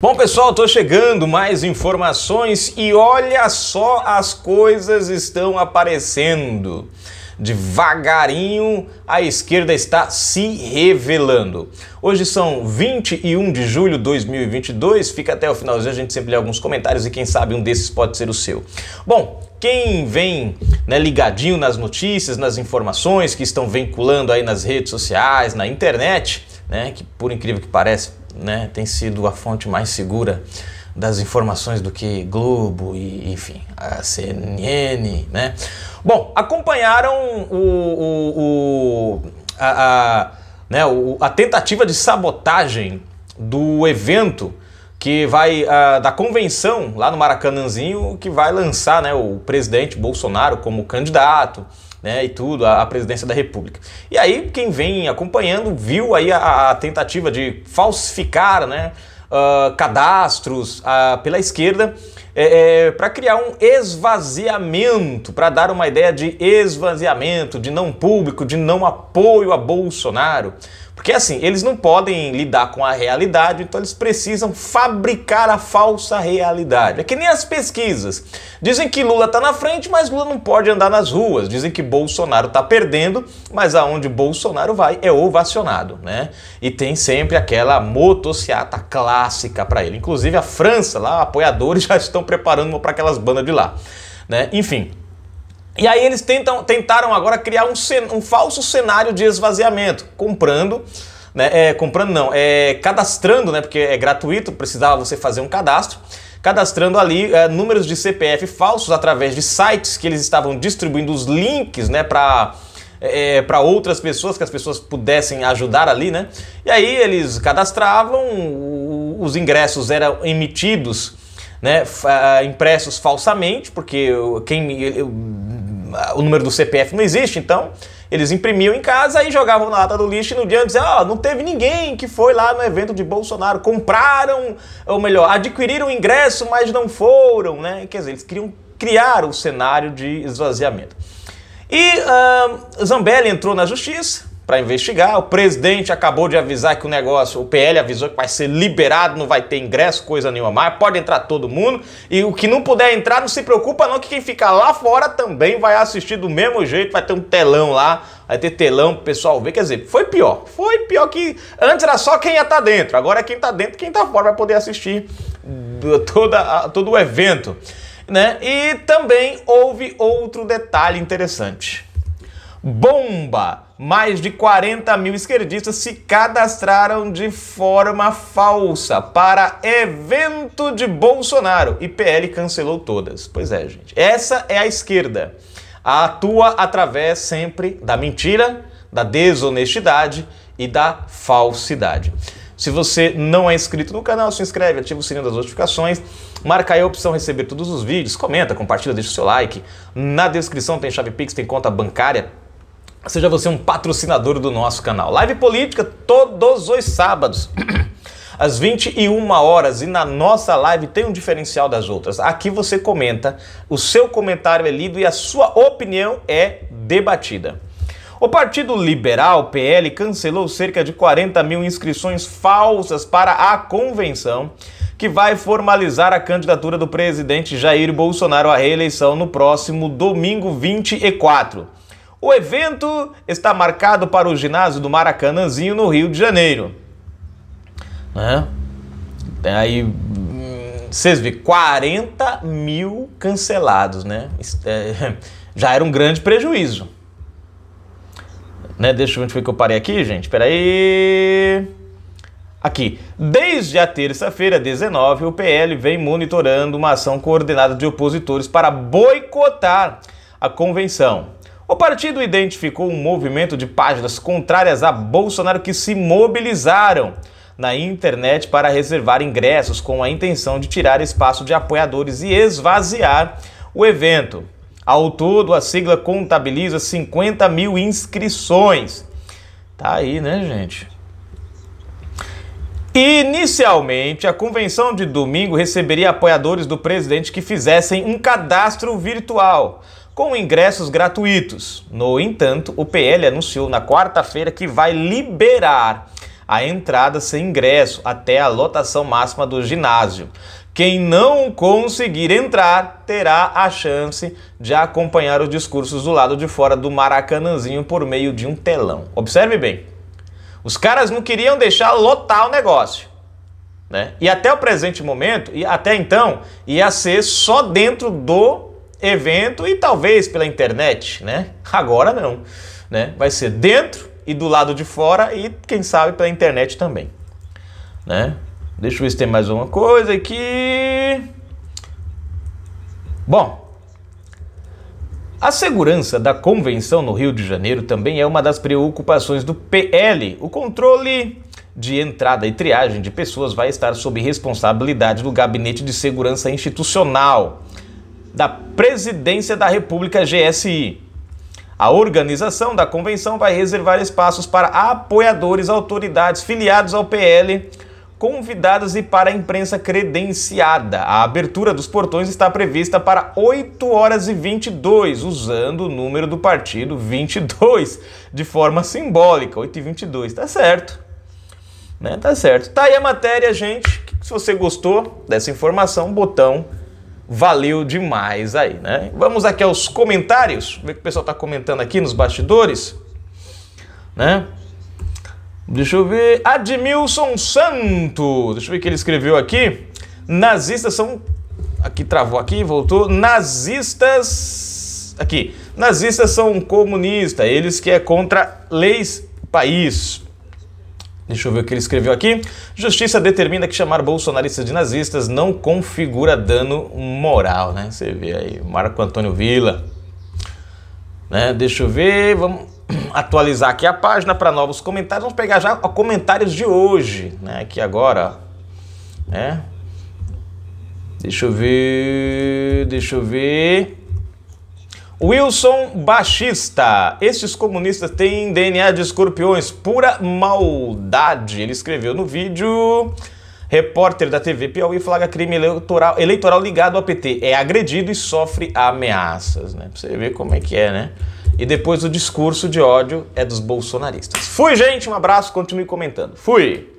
Bom pessoal, tô chegando mais informações e olha só as coisas estão aparecendo. Devagarinho a esquerda está se revelando. Hoje são 21 de julho de 2022, fica até o finalzinho, a gente sempre lê alguns comentários e quem sabe um desses pode ser o seu. Bom, quem vem né, ligadinho nas notícias, nas informações que estão vinculando aí nas redes sociais, na internet, né, que por incrível que pareça, né, tem sido a fonte mais segura das informações do que Globo e, enfim, a CNN, né? Bom, acompanharam o, o, o a, a, né, o, a tentativa de sabotagem do evento que vai uh, da convenção lá no Maracanãzinho que vai lançar né, o presidente Bolsonaro como candidato né, e tudo, a, presidência da República. E aí, quem vem acompanhando viu aí a, a tentativa de falsificar né, uh, cadastros uh, pela esquerda é, é, para criar um esvaziamento, para dar uma ideia de esvaziamento, de não público, de não apoio a Bolsonaro. Porque assim, eles não podem lidar com a realidade, então eles precisam fabricar a falsa realidade. É que nem as pesquisas. Dizem que Lula está na frente, mas Lula não pode andar nas ruas. Dizem que Bolsonaro está perdendo, mas aonde Bolsonaro vai é ovacionado, né? E tem sempre aquela motociata clássica para ele. Inclusive a França, lá apoiadores já estão preparando para aquelas bandas de lá. Né? Enfim. E aí eles tentam, tentaram agora criar um, um falso cenário de esvaziamento, comprando. Né, é, comprando não, é cadastrando, né, porque é gratuito, precisava você fazer um cadastro, cadastrando ali é, números de CPF falsos através de sites que eles estavam distribuindo os links, né, para é, é para outras pessoas, que as pessoas pudessem ajudar ali, né? E aí eles cadastravam, os ingressos eram emitidos né, impressos falsamente, porque quem, o número do CPF não existe, então eles imprimiam em casa e jogavam na lata do lixo e no dia diziam, ó, oh, não teve ninguém que foi lá no evento de Bolsonaro, compraram, ou melhor, adquiriram ingresso, mas não foram, né? Quer dizer, eles queriam criar o cenário de esvaziamento. E uh, Zambelli entrou na justiça, para investigar. O presidente acabou de avisar que o negócio, o PL avisou que vai ser liberado, não vai ter ingresso, coisa nenhuma mais, pode entrar todo mundo. E o que não puder entrar, não se preocupa não, que quem ficar lá fora também vai assistir do mesmo jeito, vai ter um telão lá, vai ter telão pro pessoal ver. Quer dizer, foi pior. Foi pior que antes era só quem ia estar tá dentro, agora quem está dentro, quem está fora vai poder assistir toda, todo o evento. Né? E também houve outro detalhe interessante. Bomba! Mais de 40 mil esquerdistas se cadastraram de forma falsa para evento de Bolsonaro e PL cancelou todas. Pois é, gente. Essa é a esquerda. Atua através sempre da mentira, da desonestidade e da falsidade. Se você não é inscrito no canal, se inscreve, ativa o sininho das notificações, marca aí a opção receber todos os vídeos, comenta, compartilha, deixa o seu like. Na descrição tem chave Pix, tem conta bancária, Seja você um patrocinador do nosso canal. Live política todos os sábados. às 21 horas e na nossa live tem um diferencial das outras. Aqui você comenta, o seu comentário é lido e a sua opinião é debatida. O Partido Liberal, PL, cancelou cerca de 40 mil inscrições falsas para a convenção que vai formalizar a candidatura do presidente Jair Bolsonaro à reeleição no próximo domingo 24. O evento está marcado para o ginásio do Maracanãzinho, no Rio de Janeiro. Né? Aí hum, vocês viram, 40 mil cancelados, né? É, já era um grande prejuízo. Né? Deixa eu ver onde foi que eu parei aqui, gente. Espera aí. Aqui. Desde a terça-feira, 19, o PL vem monitorando uma ação coordenada de opositores para boicotar a convenção. O partido identificou um movimento de páginas contrárias a Bolsonaro que se mobilizaram na internet para reservar ingressos com a intenção de tirar espaço de apoiadores e esvaziar o evento. Ao todo, a sigla contabiliza 50 mil inscrições. Tá aí, né, gente? Inicialmente, a convenção de domingo receberia apoiadores do presidente que fizessem um cadastro virtual com ingressos gratuitos. No entanto, o PL anunciou na quarta-feira que vai liberar a entrada sem ingresso até a lotação máxima do ginásio. Quem não conseguir entrar terá a chance de acompanhar os discursos do lado de fora do Maracanãzinho por meio de um telão. Observe bem. Os caras não queriam deixar lotar o negócio. Né? E até o presente momento, e até então, ia ser só dentro do evento e talvez pela internet, né? Agora não, né? Vai ser dentro e do lado de fora e quem sabe pela internet também, né? Deixa eu ver se tem mais uma coisa aqui. Bom, a segurança da convenção no Rio de Janeiro também é uma das preocupações do PL. O controle de entrada e triagem de pessoas vai estar sob responsabilidade do Gabinete de Segurança Institucional da Presidência da República GSI. A organização da convenção vai reservar espaços para apoiadores, autoridades filiados ao PL, convidadas e para a imprensa credenciada. A abertura dos portões está prevista para 8 horas e 22, usando o número do partido 22, de forma simbólica. 8 e 22, tá certo. Né? Tá certo. Tá aí a matéria, gente. Se você gostou dessa informação, botão valeu demais aí, né? Vamos aqui aos comentários, ver o que o pessoal está comentando aqui nos bastidores, né? Deixa eu ver, Admilson Santos, deixa eu ver o que ele escreveu aqui. Nazistas são, aqui travou aqui, voltou, nazistas, aqui, nazistas são comunistas, eles que é contra leis país. Deixa eu ver o que ele escreveu aqui. Justiça determina que chamar bolsonaristas de nazistas não configura dano moral, né? Você vê aí, Marco Antônio Vila. Né? Deixa eu ver, vamos atualizar aqui a página para novos comentários. Vamos pegar já comentários de hoje, né? Aqui agora, né? Deixa eu ver, deixa eu ver. Wilson Baixista. Estes comunistas têm DNA de escorpiões, pura maldade. Ele escreveu no vídeo. Repórter da TV Piauí flaga crime eleitoral, eleitoral ligado ao PT. É agredido e sofre ameaças, né? Pra você ver como é que é, né? E depois o discurso de ódio é dos bolsonaristas. Fui, gente. Um abraço. Continue comentando. Fui.